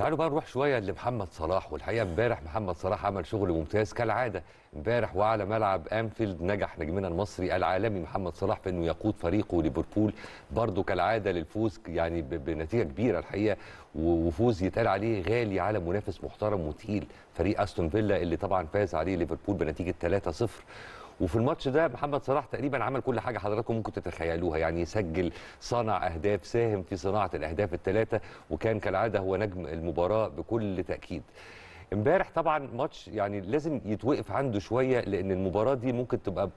تعالوا بقى نروح شويه لمحمد صلاح والحقيقه امبارح محمد صلاح عمل شغل ممتاز كالعاده امبارح وعلى ملعب انفيلد نجح نجمنا المصري العالمي محمد صلاح في انه يقود فريقه ليفربول برضه كالعاده للفوز يعني بنتيجه كبيره الحقيقه وفوز يتقال عليه غالي على منافس محترم وتقيل فريق استون فيلا اللي طبعا فاز عليه ليفربول بنتيجه 3-0 وفي الماتش ده محمد صلاح تقريبا عمل كل حاجه حضراتكم ممكن تتخيلوها يعني سجل صنع اهداف ساهم في صناعه الاهداف الثلاثه وكان كالعاده هو نجم المباراه بكل تاكيد امبارح طبعا ماتش يعني لازم يتوقف عنده شويه لان المباراه دي ممكن تبقى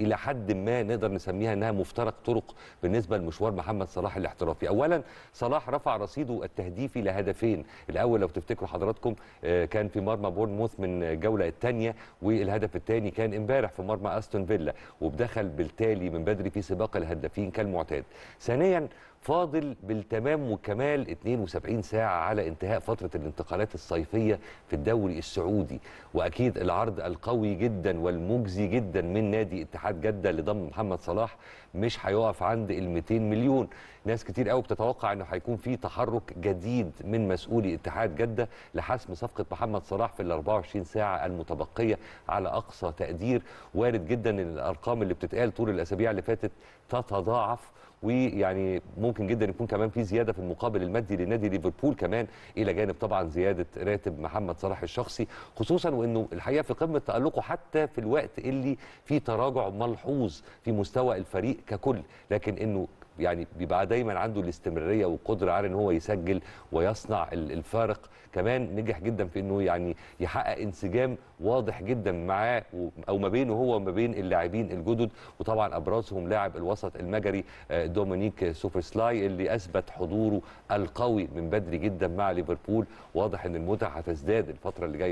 الى حد ما نقدر نسميها انها مفترق طرق بالنسبه لمشوار محمد صلاح الاحترافي اولا صلاح رفع رصيده التهديفي لهدفين الاول لو تفتكروا حضراتكم آه، كان في مرمى بورنموث من الجوله الثانيه والهدف الثاني كان امبارح في مرمى استون فيلا وبدخل بالتالي من بدري في سباق الهدافين كالمعتاد ثانيا فاضل بالتمام والكمال 72 ساعة على انتهاء فترة الانتقالات الصيفية في الدوري السعودي وأكيد العرض القوي جدا والمجزي جدا من نادي اتحاد جدة لضم محمد صلاح مش هيقف عند ال 200 مليون ناس كتير قوي بتتوقع انه هيكون في تحرك جديد من مسؤولي اتحاد جدة لحسم صفقة محمد صلاح في ال 24 ساعة المتبقية على أقصى تقدير وارد جدا ان الأرقام اللي بتتقال طول الأسابيع اللي فاتت تتضاعف ويعني ممكن جدا يكون كمان في زياده في المقابل المادي لنادي ليفربول كمان الى جانب طبعا زياده راتب محمد صلاح الشخصي خصوصا وانه الحقيقه في قمه تالقه حتى في الوقت اللي في تراجع ملحوظ في مستوى الفريق ككل لكن انه يعني بيبقى دايما عنده الاستمراريه والقدره على ان هو يسجل ويصنع الفارق كمان نجح جدا في انه يعني يحقق انسجام واضح جدا معاه او ما بينه هو وما بين اللاعبين الجدد وطبعا ابرزهم لاعب الوسط المجري آه، دومينيك سوبرسلاي اللي اثبت حضوره القوي من بدري جدا مع ليفربول واضح ان المتعه هتزداد الفتره اللي جايه